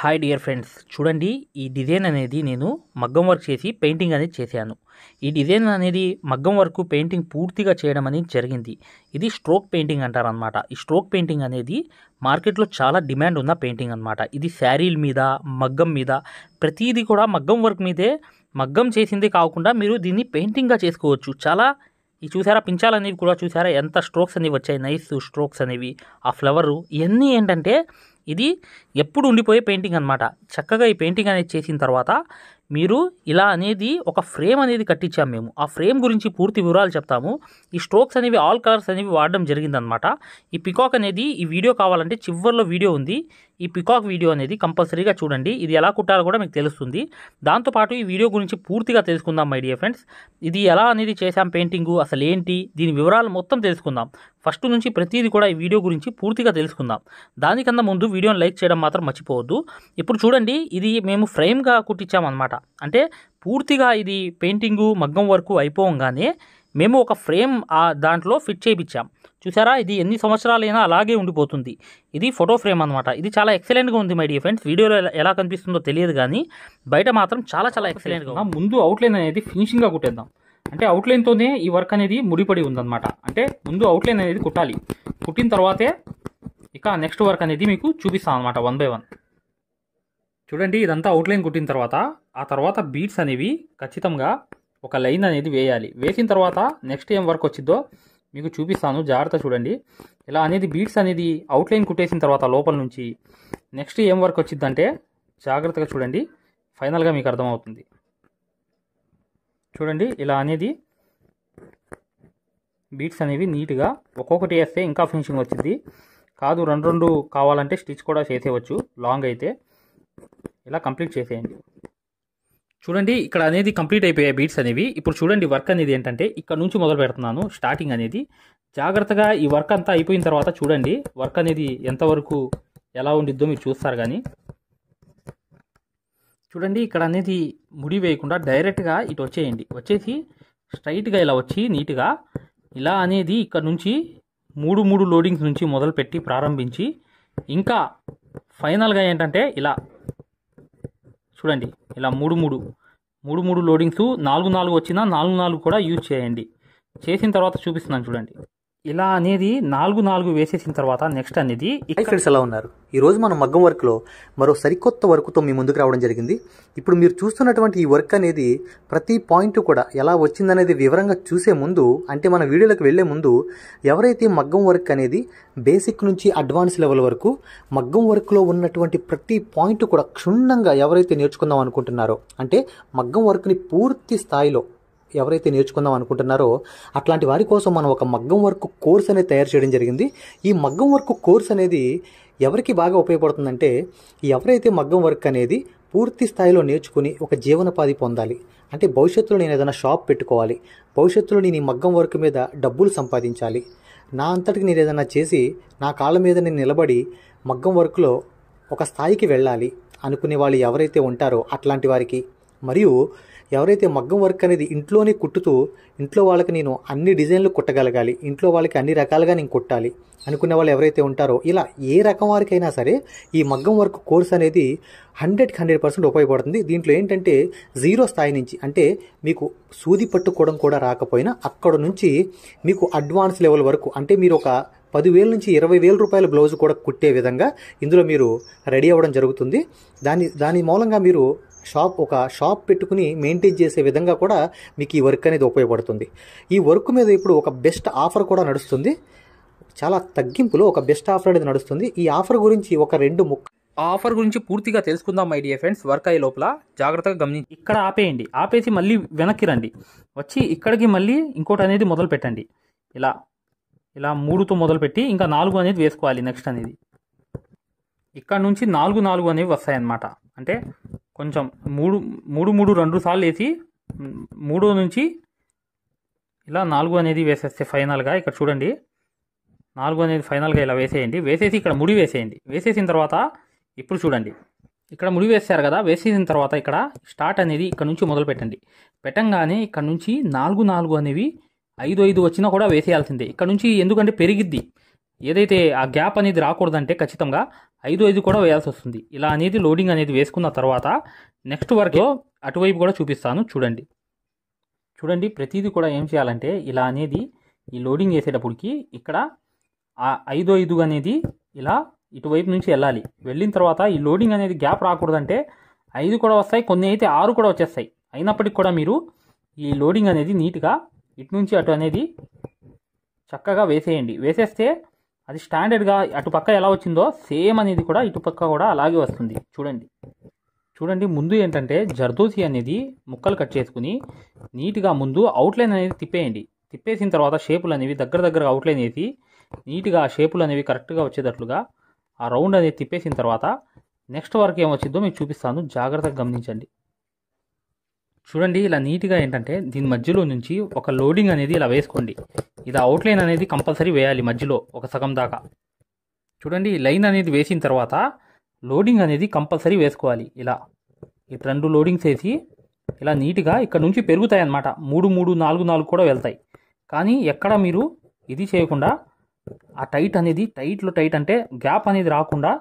hi dear friends చూడండి ఈ design అనేది నేను మగ్గం వర్క్ చేసి పెయింటింగ్ అనేది చేశాను ఈ డిజైన్ అనేది మగ్గం వర్క్ పెయింటింగ్ పూర్తిగా చేయడం అనేది జరిగింది ఇది స్ట్రోక్ పెయింటింగ్ అంటారనమాట ఈ స్ట్రోక్ పెయింటింగ్ అనేది మార్కెట్లో చాలా డిమాండ్ ఉన్న పెయింటింగ్ అనమాట ఇది శారీల మీద మగ్గం మీద ప్రతిదీ కూడా మగ్గం వర్క్ మీదే మగ్గం చేసింది కాకుండా మీరు దీన్ని పెయింటింగ్గా చేసుకోవచ్చు చాలా ఈ చూసారా పించాలనేవి కూడా చూసారా ఎంత స్ట్రోక్స్ అనేవి వచ్చాయి నైస్ స్ట్రోక్స్ అనేవి ఆ ఫ్లవరు ఇవన్నీ ఏంటంటే ఇది ఎప్పుడు ఉండిపోయే పెయింటింగ్ అనమాట చక్కగా ఈ పెయింటింగ్ అనేది చేసిన తర్వాత మీరు ఇలా అనేది ఒక ఫ్రేమ్ అనేది కట్టించాము మేము ఆ ఫ్రేమ్ గురించి పూర్తి వివరాలు చెప్తాము ఈ స్ట్రోక్స్ అనేవి ఆల్ కలర్స్ అనేవి వాడడం జరిగిందనమాట ఈ పికాక్ అనేది ఈ వీడియో కావాలంటే చివరిలో వీడియో ఉంది ఈ పికాక్ వీడియో అనేది కంపల్సరీగా చూడండి ఇది ఎలా కుట్టాలో కూడా మీకు తెలుస్తుంది దాంతోపాటు ఈ వీడియో గురించి పూర్తిగా తెలుసుకుందాం మై డియర్ ఫ్రెండ్స్ ఇది ఎలా అనేది చేశాం పెయింటింగు అసలు ఏంటి దీని వివరాలు మొత్తం తెలుసుకుందాం ఫస్ట్ నుంచి ప్రతిదీ కూడా ఈ వీడియో గురించి పూర్తిగా తెలుసుకుందాం దానికన్నా ముందు వీడియోని లైక్ చేయడం మాత్రం మర్చిపోవద్దు ఇప్పుడు చూడండి ఇది మేము ఫ్రేమ్గా కుట్టించామన్నమాట అంటే పూర్తిగా ఇది పెయింటింగు మగ్గం వరకు అయిపోగానే మేము ఒక ఫ్రేమ్ దాంట్లో ఫిట్ చేయించాం చూసారా ఇది ఎన్ని సంవత్సరాలైనా అలాగే ఉండిపోతుంది ఇది ఫోటో ఫ్రేమ్ అనమాట ఇది చాలా ఎక్సలెంట్గా ఉంది మై డియర్ ఫ్రెండ్స్ వీడియోలో ఎలా కనిపిస్తుందో తెలియదు కానీ బయట మాత్రం చాలా చాలా ఎక్సలెంట్గా ముందు అవుట్లైన్ అనేది ఫినిషింగ్గా కుట్టేద్దాం అంటే అవుట్లైన్తోనే ఈ వర్క్ అనేది ముడిపడి ఉందన్నమాట అంటే ముందు అవుట్లైన్ అనేది కుట్టాలి కుట్టిన తర్వాతే ఇక నెక్స్ట్ వర్క్ అనేది మీకు చూపిస్తాను అనమాట వన్ బై వన్ చూడండి ఇదంతా అవుట్లైన్ కుట్టిన తర్వాత ఆ తర్వాత బీట్స్ అనేవి ఖచ్చితంగా ఒక లైన్ అనేది వేయాలి వేసిన తర్వాత నెక్స్ట్ ఏం వర్క్ వచ్చిందో మీకు చూపిస్తాను జాగ్రత్త చూడండి ఇలా అనేది బీట్స్ అనేది అవుట్లైన్ కుట్టేసిన తర్వాత లోపల నుంచి నెక్స్ట్ ఏం వర్క్ వచ్చిందంటే జాగ్రత్తగా చూడండి ఫైనల్గా మీకు అర్థమవుతుంది చూడండి ఇలా అనేది బీట్స్ అనేవి నీట్గా ఒక్కొక్కటి వేస్తే ఇంకా ఫినిషింగ్ వచ్చింది కాదు రెండు రెండు కావాలంటే స్టిచ్ కూడా చేసేయవచ్చు లాంగ్ అయితే ఇలా కంప్లీట్ చేసేయండి చూడండి ఇక్కడ అనేది కంప్లీట్ అయిపోయాయి బీట్స్ అనేవి ఇప్పుడు చూడండి వర్క్ అనేది ఏంటంటే ఇక్కడ నుంచి మొదలు పెడుతున్నాను స్టార్టింగ్ అనేది జాగ్రత్తగా ఈ వర్క్ అంతా అయిపోయిన తర్వాత చూడండి వర్క్ అనేది ఎంతవరకు ఎలా ఉండిద్దో మీరు చూస్తారు కానీ చూడండి ఇక్కడ అనేది ముడి వేయకుండా డైరెక్ట్గా ఇటు వచ్చేయండి వచ్చేసి స్ట్రైట్గా ఇలా వచ్చి నీట్గా ఇలా అనేది ఇక్కడ నుంచి మూడు మూడు లోడింగ్స్ నుంచి మొదలుపెట్టి ప్రారంభించి ఇంకా ఫైనల్గా ఏంటంటే ఇలా చూడండి ఇలా మూడు మూడు మూడు మూడు లోడింగ్స్ నాలుగు నాలుగు వచ్చినా నాలుగు నాలుగు కూడా యూజ్ చేయండి చేసిన తర్వాత చూపిస్తున్నాను చూడండి ఇలా అనేది నాలుగు నాలుగు వేసేసిన తర్వాత నెక్స్ట్ అనేది ఫ్రెండ్స్ ఎలా ఉన్నారు ఈ రోజు మనం మగ్గం వర్క్లో మరో సరికొత్త వర్క్తో మీ ముందుకు రావడం జరిగింది ఇప్పుడు మీరు చూస్తున్నటువంటి ఈ వర్క్ అనేది ప్రతి పాయింట్ కూడా ఎలా వచ్చిందనేది వివరంగా చూసే ముందు అంటే మన వీడియోలకు వెళ్లే ముందు ఎవరైతే మగ్గం వర్క్ అనేది బేసిక్ నుంచి అడ్వాన్స్ లెవెల్ వరకు మగ్గం వర్క్లో ఉన్నటువంటి ప్రతి పాయింట్ కూడా క్షుణ్ణంగా ఎవరైతే నేర్చుకుందాం అనుకుంటున్నారో అంటే మగ్గం వర్క్ని పూర్తి స్థాయిలో ఎవరైతే నేర్చుకుందాం అనుకుంటున్నారో అట్లాంటి వారి కోసం మనం ఒక మగ్గం వర్క్ కోర్స్ అనేది తయారు చేయడం జరిగింది ఈ మగ్గం వర్క్ కోర్స్ అనేది ఎవరికి బాగా ఉపయోగపడుతుందంటే ఎవరైతే మగ్గం వర్క్ అనేది పూర్తి స్థాయిలో నేర్చుకుని ఒక జీవనోపాధి పొందాలి అంటే భవిష్యత్తులో నేను ఏదైనా షాప్ పెట్టుకోవాలి భవిష్యత్తులో నేను ఈ మగ్గం వర్క్ మీద డబ్బులు సంపాదించాలి నా అంతటికి నేను ఏదైనా చేసి నా కాళ్ళ మీద నేను నిలబడి మగ్గం వర్క్లో ఒక స్థాయికి వెళ్ళాలి అనుకునే వాళ్ళు ఎవరైతే ఉంటారో అట్లాంటి వారికి మరియు ఎవరైతే మగ్గం వర్క్ అనేది ఇంట్లోనే కుట్టుతూ ఇంట్లో వాళ్ళకి నేను అన్ని డిజైన్లు కుట్టగలగాలి ఇంట్లో వాళ్ళకి అన్ని రకాలుగా నేను కుట్టాలి అనుకునే వాళ్ళు ఎవరైతే ఉంటారో ఇలా ఏ రకం వారికైనా సరే ఈ మగ్గం వర్క్ కోర్స్ అనేది హండ్రెడ్కి హండ్రెడ్ పర్సెంట్ ఉపయోగపడుతుంది దీంట్లో ఏంటంటే జీరో స్థాయి నుంచి అంటే మీకు సూది పట్టుకోవడం కూడా రాకపోయినా అక్కడ నుంచి మీకు అడ్వాన్స్ లెవెల్ వరకు అంటే మీరు ఒక పదివేల నుంచి ఇరవై వేల రూపాయల బ్లౌజ్ కూడా కుట్టే విధంగా ఇందులో మీరు రెడీ అవ్వడం జరుగుతుంది దాని దాని మూలంగా మీరు షాప్ ఒక షాప్ పెట్టుకుని మెయింటైన్ చేసే విధంగా కూడా మీకు ఈ వర్క్ అనేది ఉపయోగపడుతుంది ఈ వర్క్ మీద ఇప్పుడు ఒక బెస్ట్ ఆఫర్ కూడా నడుస్తుంది చాలా తగ్గింపులో ఒక బెస్ట్ ఆఫర్ అనేది నడుస్తుంది ఈ ఆఫర్ గురించి ఒక రెండు ముక్క ఆఫర్ గురించి పూర్తిగా తెలుసుకుందాం మై డియర్ ఫ్రెండ్స్ వర్క్ అయ్యే లోపల జాగ్రత్తగా గమనించి ఇక్కడ ఆపేయండి ఆపేసి మళ్ళీ వెనక్కి రండి వచ్చి ఇక్కడికి మళ్ళీ ఇంకోటి అనేది మొదలు పెట్టండి ఇలా ఇలా మూడుతో మొదలుపెట్టి ఇంకా నాలుగు అనేది వేసుకోవాలి నెక్స్ట్ అనేది ఇక్కడ నుంచి నాలుగు నాలుగు అనేవి వస్తాయి అన్నమాట అంటే కొంచెం మూడు మూడు మూడు రెండు సార్లు వేసి మూడో నుంచి ఇలా నాలుగు అనేది వేసేస్తే ఫైనల్గా ఇక్కడ చూడండి నాలుగు అనేది ఫైనల్గా ఇలా వేసేయండి వేసేసి ఇక్కడ ముడి వేసేయండి వేసేసిన తర్వాత ఇప్పుడు చూడండి ఇక్కడ ముడి వేస్తారు కదా వేసేసిన తర్వాత ఇక్కడ స్టార్ట్ అనేది ఇక్కడ నుంచి మొదలు పెట్టండి పెట్టంగానే ఇక్కడ నుంచి నాలుగు నాలుగు అనేవి ఐదు ఐదు వచ్చినా కూడా వేసేయాల్సిందే ఇక్కడ నుంచి ఎందుకంటే పెరిగిద్ది ఏదైతే ఆ గ్యాప్ అనేది రాకూడదంటే ఖచ్చితంగా ఐదు ఐదు కూడా వేయాల్సి వస్తుంది ఇలా అనేది లోడింగ్ అనేది వేసుకున్న తర్వాత నెక్స్ట్ వరకు అటువైపు కూడా చూపిస్తాను చూడండి చూడండి ప్రతిదీ కూడా ఏం చేయాలంటే ఇలా అనేది ఈ లోడింగ్ వేసేటప్పటికి ఇక్కడ ఆ ఐదు ఐదు అనేది ఇలా ఇటువైపు నుంచి వెళ్ళాలి వెళ్ళిన తర్వాత ఈ లోడింగ్ అనేది గ్యాప్ రాకూడదంటే ఐదు కూడా వస్తాయి కొన్ని అయితే ఆరు కూడా వచ్చేస్తాయి అయినప్పటికీ కూడా మీరు ఈ లోడింగ్ అనేది నీట్గా ఇటు నుంచి అటు అనేది చక్కగా వేసేయండి వేసేస్తే అది స్టాండర్డ్గా అటు పక్క ఎలా వచ్చిందో సేమ్ అనేది కూడా ఇటు పక్క కూడా అలాగే వస్తుంది చూడండి చూడండి ముందు ఏంటంటే జర్దోసి అనేది ముక్కలు కట్ చేసుకుని నీట్గా ముందు అవుట్లైన్ అనేది తిప్పేయండి తిప్పేసిన తర్వాత షేపులు అనేవి దగ్గర దగ్గర అవుట్లైన్ వేసి నీట్గా ఆ షేపులు అనేవి కరెక్ట్గా వచ్చేటట్లుగా ఆ రౌండ్ అనేది తిప్పేసిన తర్వాత నెక్స్ట్ వరకు ఏమొచ్చిందో మీకు చూపిస్తాను జాగ్రత్తగా గమనించండి చూడండి ఇలా నీట్గా ఏంటంటే దీని మధ్యలో నుంచి ఒక లోడింగ్ అనేది ఇలా వేసుకోండి ఇది అవుట్లైన్ అనేది కంపల్సరీ వేయాలి మధ్యలో ఒక సగం దాకా చూడండి లైన్ అనేది వేసిన తర్వాత లోడింగ్ అనేది కంపల్సరీ వేసుకోవాలి ఇలా ఈ రెండు లోడింగ్స్ వేసి ఇలా నీట్గా ఇక్కడ నుంచి పెరుగుతాయి అన్నమాట మూడు మూడు నాలుగు నాలుగు కూడా వెళ్తాయి కానీ ఎక్కడ మీరు ఇది చేయకుండా ఆ టైట్ అనేది టైట్లో టైట్ అంటే గ్యాప్ అనేది రాకుండా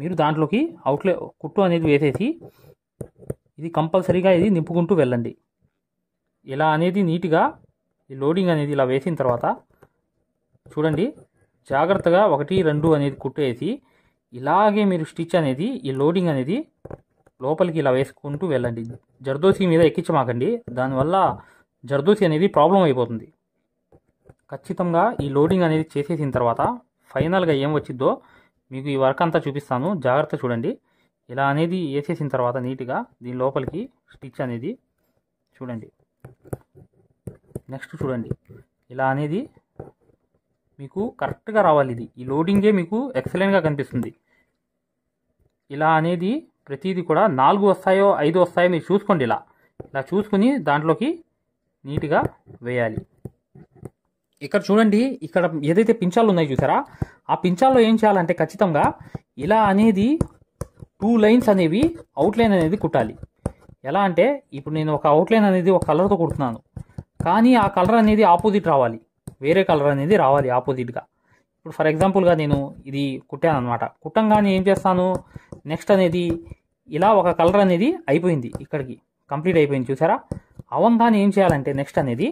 మీరు దాంట్లోకి అవుట్లే కుట్టు అనేది వేసేసి ఇది కంపల్సరీగా ఇది నింపుకుంటూ వెళ్ళండి ఇలా అనేది నీట్గా ఈ లోడింగ్ అనేది ఇలా వేసిన తర్వాత చూడండి జాగ్రత్తగా ఒకటి రెండు అనేది కుట్టేసి ఇలాగే మీరు స్టిచ్ అనేది ఈ లోడింగ్ అనేది లోపలికి ఇలా వేసుకుంటూ వెళ్ళండి జర్దోసి మీద ఎక్కించమాకండి దానివల్ల జర్దోసి అనేది ప్రాబ్లం అయిపోతుంది ఖచ్చితంగా ఈ లోడింగ్ అనేది చేసేసిన తర్వాత ఫైనల్గా ఏం వచ్చిందో మీకు ఈ వర్క్ అంతా చూపిస్తాను జాగ్రత్త చూడండి ఇలా అనేది వేసేసిన తర్వాత నీట్గా దీని లోపలికి స్టిచ్ అనేది చూడండి నెక్స్ట్ చూడండి ఇలా అనేది మీకు కరెక్ట్గా రావాలి ఇది ఈ లోడింగే మీకు ఎక్సలెంట్గా కనిపిస్తుంది ఇలా అనేది ప్రతిదీ కూడా నాలుగు వస్తాయో ఐదు వస్తాయో మీరు చూసుకోండి ఇలా ఇలా చూసుకుని దాంట్లోకి నీట్గా వేయాలి ఇక్కడ చూడండి ఇక్కడ ఏదైతే పించాలు ఉన్నాయో చూసారా ఆ పించాల్లో ఏం చేయాలంటే ఖచ్చితంగా ఇలా అనేది టూ లైన్స్ అనేవి అవుట్లైన్ అనేది కుట్టాలి ఎలా అంటే ఇప్పుడు నేను ఒక అవుట్లైన్ అనేది ఒక కలర్తో కుడుతున్నాను కానీ ఆ కలర్ అనేది ఆపోజిట్ రావాలి వేరే కలర్ అనేది రావాలి ఆపోజిట్గా ఇప్పుడు ఫర్ ఎగ్జాంపుల్గా నేను ఇది కుట్టాను అనమాట కుట్టంగానే ఏం చేస్తాను నెక్స్ట్ అనేది ఇలా ఒక కలర్ అనేది అయిపోయింది ఇక్కడికి కంప్లీట్ అయిపోయింది చూసారా అవంగానే ఏం చేయాలంటే నెక్స్ట్ అనేది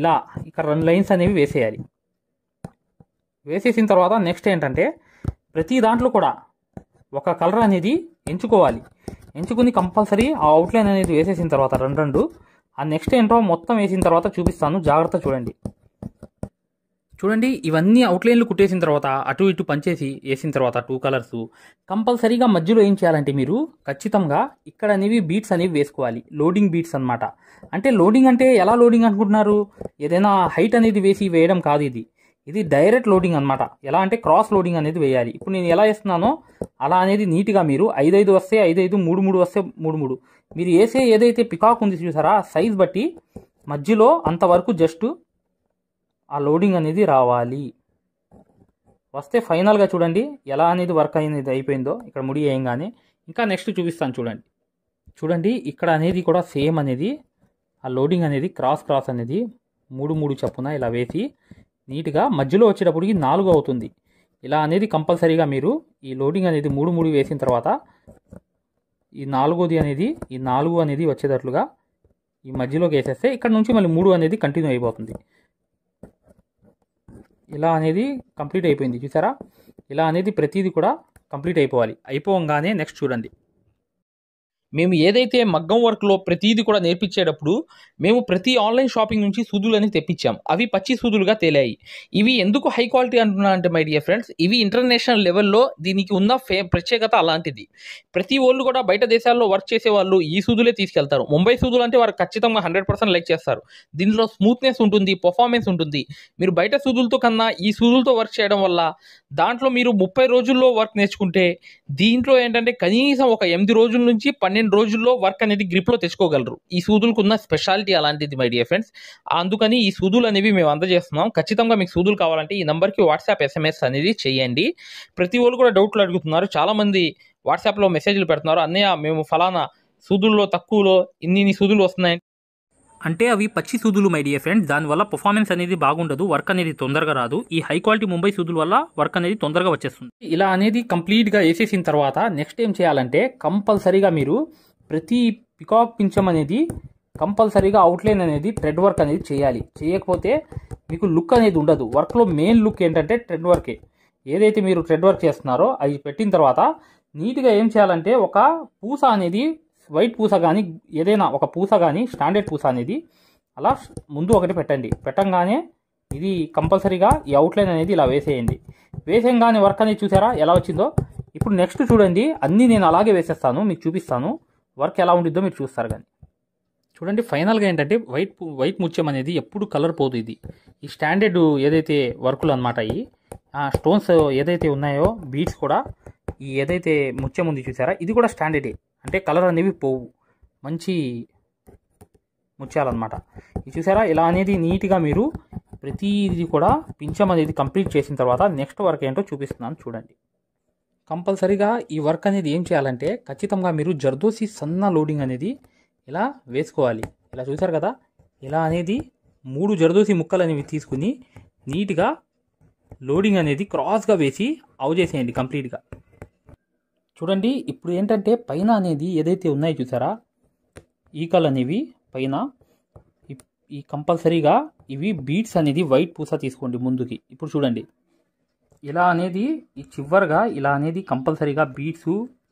ఇలా ఇక్కడ రెండు లైన్స్ అనేవి వేసేయాలి వేసేసిన తర్వాత నెక్స్ట్ ఏంటంటే ప్రతి దాంట్లో కూడా ఒక కలర్ అనేది ఎంచుకోవాలి ఎంచుకుని కంపల్సరీ ఆ అవుట్లైన్ అనేది వేసేసిన తర్వాత రెండు రెండు ఆ నెక్స్ట్ ఏంటో మొత్తం వేసిన తర్వాత చూపిస్తాను జాగ్రత్త చూడండి చూడండి ఇవన్నీ అవుట్లైన్లు కుట్టేసిన తర్వాత అటు ఇటు పంచేసి వేసిన తర్వాత టూ కలర్స్ కంపల్సరీగా మధ్యలో ఏం చేయాలంటే మీరు ఖచ్చితంగా ఇక్కడ అనేవి బీట్స్ అనేవి వేసుకోవాలి లోడింగ్ బీట్స్ అనమాట అంటే లోడింగ్ అంటే ఎలా లోడింగ్ అనుకుంటున్నారు ఏదైనా హైట్ అనేది వేసి వేయడం కాదు ఇది ఇది డైరెక్ట్ లోడింగ్ అనమాట ఎలా అంటే క్రాస్ లోడింగ్ అనేది వేయాలి ఇప్పుడు నేను ఎలా వేస్తున్నానో అలా అనేది నీట్గా మీరు ఐదు ఐదు వస్తే ఐదు ఐదు మూడు మూడు వస్తే మూడు మూడు మీరు వేసే ఏదైతే పికాక్ ఉంది చూసారా సైజ్ బట్టి మధ్యలో అంతవరకు జస్ట్ ఆ లోడింగ్ అనేది రావాలి వస్తే ఫైనల్గా చూడండి ఎలా అనేది వర్క్ అనేది అయిపోయిందో ఇక్కడ ముడి వేయంగానే ఇంకా నెక్స్ట్ చూపిస్తాను చూడండి చూడండి ఇక్కడ అనేది కూడా సేమ్ అనేది ఆ లోడింగ్ అనేది క్రాస్ క్రాస్ అనేది మూడు మూడు చప్పున ఇలా వేసి నీట్గా మధ్యలో వచ్చేటప్పటికి నాలుగు అవుతుంది ఇలా అనేది కంపల్సరీగా మీరు ఈ లోడింగ్ అనేది మూడు మూడు వేసిన తర్వాత ఈ నాలుగోది అనేది ఈ నాలుగు అనేది వచ్చేటట్లుగా ఈ మధ్యలోకి వేసేస్తే ఇక్కడ నుంచి మళ్ళీ మూడు అనేది కంటిన్యూ అయిపోతుంది ఇలా అనేది కంప్లీట్ అయిపోయింది చూసారా ఇలా అనేది ప్రతిదీ కూడా కంప్లీట్ అయిపోవాలి అయిపోగానే నెక్స్ట్ చూడండి మేము ఏదైతే మగ్గం వర్క్లో ప్రతీది కూడా నేర్పించేటప్పుడు మేము ప్రతి ఆన్లైన్ షాపింగ్ నుంచి సూదులు తెప్పించాం అవి పచ్చి సూదులుగా తేలాయి ఇవి ఎందుకు హై క్వాలిటీ అంటున్నా అంటే మై డియర్ ఫ్రెండ్స్ ఇవి ఇంటర్నేషనల్ లెవెల్లో దీనికి ఉన్న ఫే ప్రత్యేకత అలాంటిది ప్రతి వాళ్ళు కూడా బయట దేశాల్లో వర్క్ చేసే వాళ్ళు ఈ సూదులే తీసుకెళ్తారు ముంబై సూదులు అంటే వారు ఖచ్చితంగా హండ్రెడ్ పర్సెంట్ లైక్ చేస్తారు దీనిలో స్మూత్నెస్ ఉంటుంది పర్ఫార్మెన్స్ ఉంటుంది మీరు బయట సూదులతో కన్నా ఈ సూదులతో వర్క్ చేయడం వల్ల దాంట్లో మీరు ముప్పై రోజుల్లో వర్క్ నేర్చుకుంటే దీంట్లో ఏంటంటే కనీసం ఒక ఎనిమిది రోజుల నుంచి పన్నెండు పదిహేను రోజుల్లో వర్క్ అనేది గ్రిప్లో తెచ్చుకోగలరు ఈ సూదులకు ఉన్న స్పెషాలిటీ అలాంటిది మై డియర్ ఫ్రెండ్స్ అందుకని ఈ సూదులు అనేవి మేము అందజేస్తున్నాం ఖచ్చితంగా మీకు సూదులు కావాలంటే ఈ నెంబర్కి వాట్సాప్ ఎస్ఎంఎస్ అనేది చేయండి ప్రతి వాళ్ళు కూడా డౌట్లు అడుగుతున్నారు చాలామంది వాట్సాప్లో మెసేజ్లు పెడుతున్నారు అన్నయ్య మేము ఫలానా సూదుల్లో తక్కువలో ఇన్ని ఇన్ని సూదులు వస్తున్నాయి అంటే అవి పచ్చి సూదులు మై డియర్ ఫ్రెండ్స్ దానివల్ల పర్ఫార్మెన్స్ అనేది బాగుండదు వర్క్ అనేది తొందరగా రాదు ఈ హై క్వాలిటీ ముంబై సూదుల వల్ల వర్క్ అనేది తొందరగా వచ్చేస్తుంది ఇలా అనేది కంప్లీట్గా వేసేసిన తర్వాత నెక్స్ట్ ఏం చేయాలంటే కంపల్సరీగా మీరు ప్రతి పికాక్ పించం అనేది కంపల్సరీగా అవుట్లైన్ అనేది ట్రెడ్ వర్క్ అనేది చేయాలి చేయకపోతే మీకు లుక్ అనేది ఉండదు వర్క్లో మెయిన్ లుక్ ఏంటంటే ట్రెడ్ వర్కే ఏదైతే మీరు ట్రెడ్ వర్క్ చేస్తున్నారో అది పెట్టిన తర్వాత నీట్గా ఏం చేయాలంటే ఒక పూస అనేది వైట్ పూస కానీ ఏదైనా ఒక పూస కానీ స్టాండర్డ్ పూస అనేది అలా ముందు ఒకటి పెట్టండి పెట్టంగానే ఇది కంపల్సరీగా ఈ అవుట్లైన్ అనేది ఇలా వేసేయండి వేసేయంగానే వర్క్ అనేది చూసారా ఎలా వచ్చిందో ఇప్పుడు నెక్స్ట్ చూడండి అన్నీ నేను అలాగే వేసేస్తాను మీకు చూపిస్తాను వర్క్ ఎలా ఉండిద్దో మీరు చూస్తారు కానీ చూడండి ఫైనల్గా ఏంటంటే వైట్ వైట్ ముత్యం అనేది ఎప్పుడు కలర్ పోదు ఇది ఈ స్టాండర్డ్ ఏదైతే వర్కులు అనమాట అవి స్టోన్స్ ఏదైతే ఉన్నాయో బీట్స్ కూడా ఈ ఏదైతే ముత్యం ఉంది చూసారా ఇది కూడా స్టాండర్డే అంటే కలర్ అనేవి పోవు మంచి ముత్యాలన్నమాట ఇది చూసారా ఇలా అనేది నీట్గా మీరు ప్రతిదీ కూడా పింఛం అనేది కంప్లీట్ చేసిన తర్వాత నెక్స్ట్ వర్క్ ఏంటో చూపిస్తున్నాను చూడండి కంపల్సరీగా ఈ వర్క్ అనేది ఏం చేయాలంటే ఖచ్చితంగా మీరు జర్దోసి సన్న లోడింగ్ అనేది ఇలా వేసుకోవాలి ఇలా చూసారు కదా ఇలా అనేది మూడు జర్దోసి ముక్కలు అనేవి తీసుకుని నీట్గా లోడింగ్ అనేది క్రాస్గా వేసి అవు చేసేయండి కంప్లీట్గా చూడండి ఇప్పుడు ఏంటంటే పైన అనేది ఏదైతే ఉన్నాయో చూసారా ఈకలు అనేవి పైన ఈ కంపల్సరీగా ఇవి బీట్స్ అనేది వైట్ పూస తీసుకోండి ముందుకి ఇప్పుడు చూడండి ఇలా అనేది ఈ చివరిగా ఇలా అనేది కంపల్సరీగా బీట్స్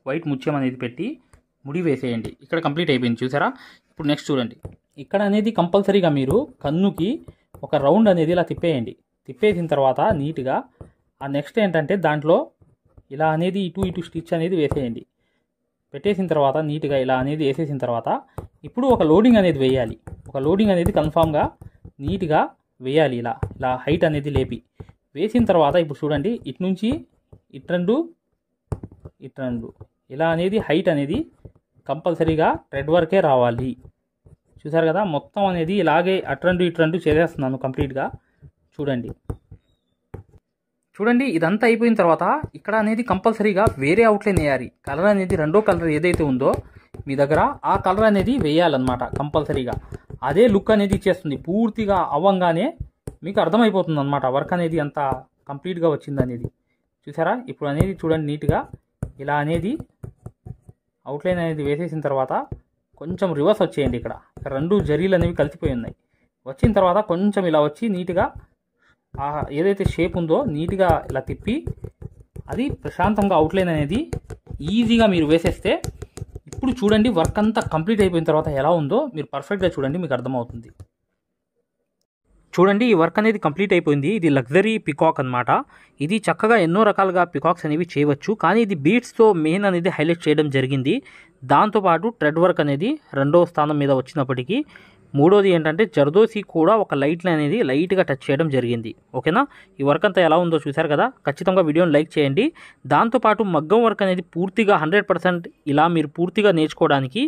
వైట్ ముత్యం అనేది పెట్టి ముడి వేసేయండి ఇక్కడ కంప్లీట్ అయిపోయింది చూసారా ఇప్పుడు నెక్స్ట్ చూడండి ఇక్కడ అనేది కంపల్సరీగా మీరు కన్నుకి ఒక రౌండ్ అనేది ఇలా తిప్పేయండి తిప్పేసిన తర్వాత నీట్గా ఆ నెక్స్ట్ ఏంటంటే దాంట్లో ఇలా అనేది ఇటు ఇటు స్టిచ్ అనేది వేసేయండి పెట్టేసిన తర్వాత నీట్గా ఇలా అనేది వేసేసిన తర్వాత ఇప్పుడు ఒక లోడింగ్ అనేది వేయాలి ఒక లోడింగ్ అనేది కన్ఫామ్గా నీట్గా వేయాలి ఇలా ఇలా హైట్ అనేది లేపి వేసిన తర్వాత ఇప్పుడు చూడండి ఇటు నుంచి ఇటు రెండు ఇటు రెండు ఇలా అనేది హైట్ అనేది కంపల్సరీగా థ్రెడ్ వర్కే రావాలి చూసారు కదా మొత్తం అనేది ఇలాగే అటు రెండు ఇటు రెండు చేసేస్తున్నాను కంప్లీట్గా చూడండి చూడండి ఇదంతా అయిపోయిన తర్వాత ఇక్కడ అనేది కంపల్సరీగా వేరే అవుట్లైన్ వేయాలి కలర్ అనేది రెండో కలర్ ఏదైతే ఉందో మీ దగ్గర ఆ కలర్ అనేది వేయాలన్నమాట కంపల్సరీగా అదే లుక్ అనేది ఇచ్చేస్తుంది పూర్తిగా అవ్వంగానే మీకు అర్థమైపోతుంది అనమాట వర్క్ అనేది అంత కంప్లీట్గా వచ్చింది అనేది చూసారా ఇప్పుడు అనేది చూడండి నీట్గా ఇలా అనేది అవుట్లైన్ అనేది వేసేసిన తర్వాత కొంచెం రివర్స్ వచ్చేయండి ఇక్కడ రెండు జరీలు అనేవి కలిసిపోయి ఉన్నాయి వచ్చిన తర్వాత కొంచెం ఇలా వచ్చి నీట్గా ఏదైతే షేప్ ఉందో నీట్గా ఇలా తిప్పి అది ప్రశాంతంగా అవుట్లైన్ అనేది ఈజీగా మీరు వేసేస్తే ఇప్పుడు చూడండి వర్క్ అంతా కంప్లీట్ అయిపోయిన తర్వాత ఎలా ఉందో మీరు పర్ఫెక్ట్గా చూడండి మీకు అర్థమవుతుంది చూడండి ఈ వర్క్ అనేది కంప్లీట్ అయిపోయింది ఇది లగ్జరీ పికాక్ అనమాట ఇది చక్కగా ఎన్నో రకాలుగా పికాక్స్ అనేవి చేయవచ్చు కానీ ఇది బీట్స్తో మెయిన్ అనేది హైలైట్ చేయడం జరిగింది దాంతోపాటు ట్రెడ్ వర్క్ అనేది రెండవ స్థానం మీద వచ్చినప్పటికీ మూడోది ఏంటంటే జర్దోసి కూడా ఒక లైట్ని అనేది లైట్గా టచ్ చేయడం జరిగింది ఓకేనా ఈ వర్క్ అంతా ఎలా ఉందో చూశారు కదా ఖచ్చితంగా వీడియోని లైక్ చేయండి దాంతోపాటు మగ్గం వర్క్ అనేది పూర్తిగా హండ్రెడ్ పర్సెంట్ ఇలా మీరు పూర్తిగా నేర్చుకోవడానికి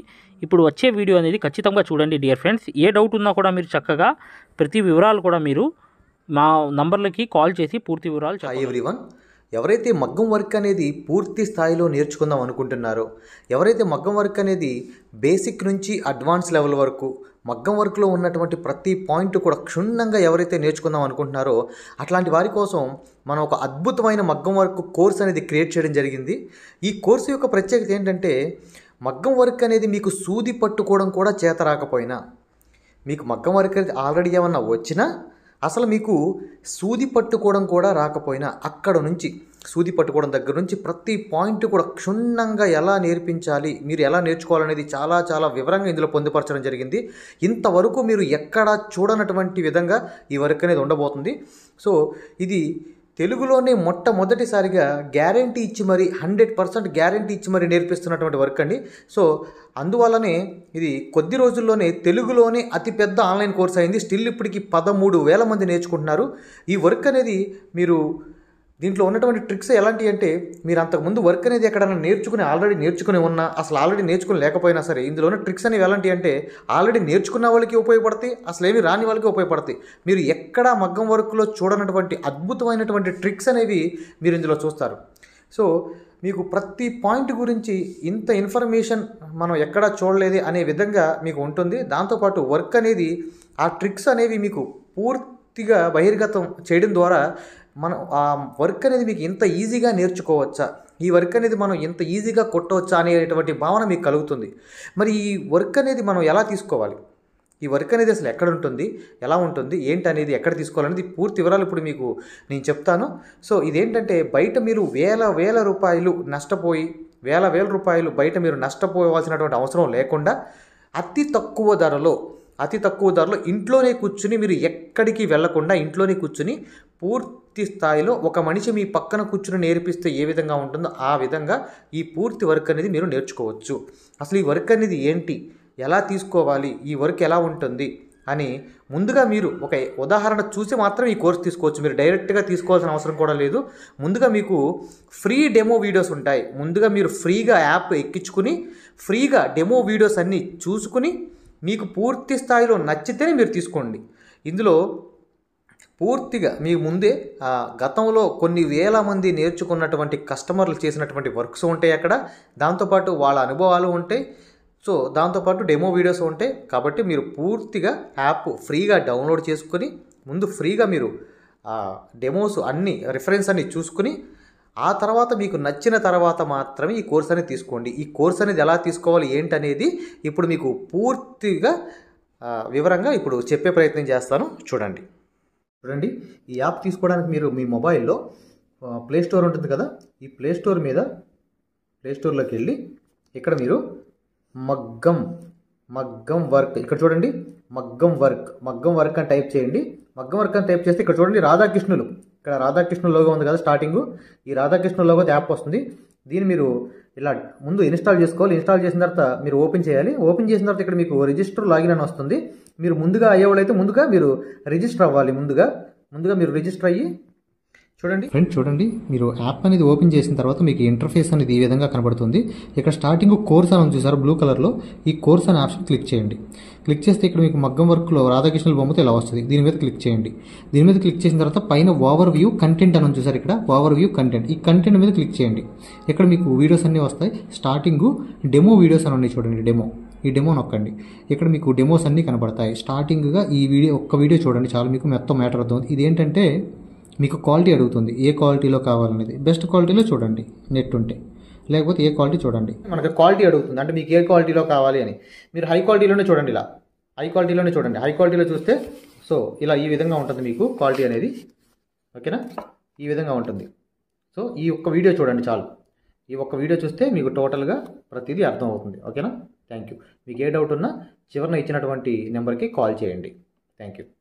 ఇప్పుడు వచ్చే వీడియో అనేది ఖచ్చితంగా చూడండి డియర్ ఫ్రెండ్స్ ఏ డౌట్ ఉన్నా కూడా మీరు చక్కగా ప్రతి వివరాలు కూడా మీరు మా నంబర్లకి కాల్ చేసి పూర్తి వివరాలు ఎవ్రీవన్ ఎవరైతే మగ్గం వర్క్ అనేది పూర్తి స్థాయిలో నేర్చుకుందాం అనుకుంటున్నారో ఎవరైతే మగ్గం వర్క్ అనేది బేసిక్ నుంచి అడ్వాన్స్ లెవెల్ వరకు మగ్గం వర్క్లో ఉన్నటువంటి ప్రతి పాయింట్ కూడా క్షుణ్ణంగా ఎవరైతే నేర్చుకుందాం అనుకుంటున్నారో అట్లాంటి వారి కోసం మనం ఒక అద్భుతమైన మగ్గం వర్క్ కోర్స్ అనేది క్రియేట్ చేయడం జరిగింది ఈ కోర్సు యొక్క ప్రత్యేకత ఏంటంటే మగ్గం వర్క్ అనేది మీకు సూది పట్టుకోవడం కూడా చేత రాకపోయినా మీకు మగ్గం వర్క్ అనేది ఆల్రెడీ ఏమన్నా వచ్చినా అసలు మీకు సూది పట్టుకోవడం కూడా రాకపోయినా అక్కడ నుంచి సూది పట్టుకోవడం దగ్గర నుంచి ప్రతి పాయింట్ కూడా క్షుణ్ణంగా ఎలా నేర్పించాలి మీరు ఎలా నేర్చుకోవాలనేది చాలా చాలా వివరంగా ఇందులో పొందుపరచడం జరిగింది ఇంతవరకు మీరు ఎక్కడా చూడనటువంటి విధంగా ఈ వర్క్ అనేది ఉండబోతుంది సో ఇది తెలుగులోనే మొట్టమొదటిసారిగా గ్యారంటీ ఇచ్చి మరి హండ్రెడ్ పర్సెంట్ గ్యారంటీ ఇచ్చి మరి నేర్పిస్తున్నటువంటి వర్క్ అండి సో అందువల్లనే ఇది కొద్ది రోజుల్లోనే తెలుగులోనే అతిపెద్ద ఆన్లైన్ కోర్స్ అయింది స్టిల్ ఇప్పటికి పదమూడు వేల మంది నేర్చుకుంటున్నారు ఈ వర్క్ అనేది మీరు దీంట్లో ఉన్నటువంటి ట్రిక్స్ ఎలాంటి అంటే మీరు అంతకుముందు వర్క్ అనేది ఎక్కడైనా నేర్చుకుని ఆల్రెడీ నేర్చుకుని ఉన్నా అసలు ఆల్రెడీ నేర్చుకుని లేకపోయినా సరే ఇందులో ఉన్న ట్రిక్స్ అనేవి ఎలాంటి అంటే ఆల్రెడీ నేర్చుకున్న వాళ్ళకి ఉపయోగపడతాయి అసలు ఏమి రాని వాళ్ళకి ఉపయోగపడతాయి మీరు ఎక్కడ మగ్గం వర్క్లో చూడనటువంటి అద్భుతమైనటువంటి ట్రిక్స్ అనేవి మీరు ఇందులో చూస్తారు సో మీకు ప్రతి పాయింట్ గురించి ఇంత ఇన్ఫర్మేషన్ మనం ఎక్కడా చూడలేదు అనే విధంగా మీకు ఉంటుంది దాంతోపాటు వర్క్ అనేది ఆ ట్రిక్స్ అనేవి మీకు పూర్తిగా బహిర్గతం చేయడం ద్వారా మనం ఆ వర్క్ అనేది మీకు ఇంత ఈజీగా నేర్చుకోవచ్చా ఈ వర్క్ అనేది మనం ఇంత ఈజీగా కొట్టవచ్చా అనేటువంటి భావన మీకు కలుగుతుంది మరి ఈ వర్క్ అనేది మనం ఎలా తీసుకోవాలి ఈ వర్క్ అనేది అసలు ఎక్కడ ఉంటుంది ఎలా ఉంటుంది ఏంటి అనేది ఎక్కడ తీసుకోవాలనేది పూర్తి వివరాలు ఇప్పుడు మీకు నేను చెప్తాను సో ఇదేంటంటే బయట మీరు వేల వేల రూపాయలు నష్టపోయి వేల వేల రూపాయలు బయట మీరు నష్టపోవాల్సినటువంటి అవసరం లేకుండా అతి తక్కువ ధరలో అతి తక్కువ ధరలో ఇంట్లోనే కూర్చుని మీరు ఎక్కడికి వెళ్లకుండా ఇంట్లోనే కూర్చుని పూర్తి స్థాయిలో ఒక మనిషి మీ పక్కన కూర్చుని నేర్పిస్తే ఏ విధంగా ఉంటుందో ఆ విధంగా ఈ పూర్తి వర్క్ అనేది మీరు నేర్చుకోవచ్చు అసలు ఈ వర్క్ అనేది ఏంటి ఎలా తీసుకోవాలి ఈ వర్క్ ఎలా ఉంటుంది అని ముందుగా మీరు ఒక ఉదాహరణ చూసి మాత్రం ఈ కోర్స్ తీసుకోవచ్చు మీరు డైరెక్ట్గా తీసుకోవాల్సిన అవసరం కూడా లేదు ముందుగా మీకు ఫ్రీ డెమో వీడియోస్ ఉంటాయి ముందుగా మీరు ఫ్రీగా యాప్ ఎక్కించుకుని ఫ్రీగా డెమో వీడియోస్ అన్నీ చూసుకుని మీకు పూర్తి స్థాయిలో నచ్చితేనే మీరు తీసుకోండి ఇందులో పూర్తిగా మీ ముందే గతంలో కొన్ని వేల మంది నేర్చుకున్నటువంటి కస్టమర్లు చేసినటువంటి వర్క్స్ ఉంటాయి అక్కడ దాంతోపాటు వాళ్ళ అనుభవాలు ఉంటాయి సో దాంతోపాటు డెమో వీడియోస్ ఉంటాయి కాబట్టి మీరు పూర్తిగా యాప్ ఫ్రీగా డౌన్లోడ్ చేసుకొని ముందు ఫ్రీగా మీరు డెమోస్ అన్ని రిఫరెన్స్ అన్ని చూసుకుని ఆ తర్వాత మీకు నచ్చిన తర్వాత మాత్రమే ఈ కోర్స్ అనేది తీసుకోండి ఈ కోర్స్ అనేది ఎలా తీసుకోవాలి ఏంటనేది ఇప్పుడు మీకు పూర్తిగా వివరంగా ఇప్పుడు చెప్పే ప్రయత్నం చేస్తాను చూడండి చూడండి ఈ యాప్ తీసుకోవడానికి మీరు మీ మొబైల్లో ప్లే స్టోర్ ఉంటుంది కదా ఈ ప్లే స్టోర్ మీద ప్లే స్టోర్లోకి వెళ్ళి ఇక్కడ మీరు మగ్గం మగ్గం వర్క్ ఇక్కడ చూడండి మగ్గం వర్క్ మగ్గం వర్క్ అని టైప్ చేయండి మగ్గం వర్క్ అని టైప్ చేస్తే ఇక్కడ చూడండి రాధాకృష్ణులు ఇక్కడ రాధాకృష్ణ ఉంది కదా స్టార్టింగ్ ఈ రాధాకృష్ణ యాప్ వస్తుంది దీన్ని మీరు ఇలా ముందు ఇన్స్టాల్ చేసుకోవాలి ఇన్స్టాల్ చేసిన తర్వాత మీరు ఓపెన్ చేయాలి ఓపెన్ చేసిన తర్వాత ఇక్కడ మీకు రిజిస్టర్ లాగిన్ అని వస్తుంది మీరు ముందుగా అయితే ముందుగా మీరు రిజిస్టర్ అవ్వాలి ముందుగా ముందుగా మీరు రిజిస్టర్ అయ్యి చూడండి ఫ్రెండ్ చూడండి మీరు యాప్ అనేది ఓపెన్ చేసిన తర్వాత మీకు ఇంటర్ఫేస్ అనేది ఈ విధంగా కనబడుతుంది ఇక్కడ స్టార్టింగ్ కోర్స్ అని చూసారు బ్లూ కలర్లో ఈ కోర్స్ అనే ఆప్షన్ క్లిక్ చేయండి క్లిక్ చేస్తే ఇక్కడ మీకు మగ్గం వర్క్లో రాధాకృష్ణ బొమ్మతో ఇలా వస్తుంది దీని మీద క్లిక్ చేయండి దీని మీద క్లిక్ చేసిన తర్వాత పైన ఓవర్ వ్యూ కంటెంట్ అని చూసారు ఇక్కడ ఓవర్ వ్యూ కంటెంట్ ఈ కంటెంట్ మీద క్లిక్ చేయండి ఇక్కడ మీకు వీడియోస్ అన్నీ వస్తాయి స్టార్టింగ్ డెమో వీడియోస్ అని ఉన్నాయి చూడండి డెమో ఈ డెమో నొక్కండి ఇక్కడ మీకు డెమోస్ అన్నీ కనబడతాయి స్టార్టింగ్గా ఈ వీడియో ఒక్క వీడియో చూడండి చాలా మీకు మొత్తం మ్యాటర్ అవుతుంది ఇదేంటంటే మీకు క్వాలిటీ అడుగుతుంది ఏ క్వాలిటీలో కావాలనేది బెస్ట్ క్వాలిటీలో చూడండి నెట్ ఉంటే లేకపోతే ఏ క్వాలిటీ చూడండి మనకు క్వాలిటీ అడుగుతుంది అంటే మీకు ఏ క్వాలిటీలో కావాలి అని మీరు హై క్వాలిటీలోనే చూడండి ఇలా హై క్వాలిటీలోనే చూడండి హై క్వాలిటీలో చూస్తే సో ఇలా ఈ విధంగా ఉంటుంది మీకు క్వాలిటీ అనేది ఓకేనా ఈ విధంగా ఉంటుంది సో ఈ ఒక్క వీడియో చూడండి చాలు ఈ ఒక్క వీడియో చూస్తే మీకు టోటల్గా ప్రతిదీ అర్థమవుతుంది ఓకేనా థ్యాంక్ యూ మీకు ఏ డౌట్ ఉన్నా చివరిన ఇచ్చినటువంటి నెంబర్కి కాల్ చేయండి థ్యాంక్ యూ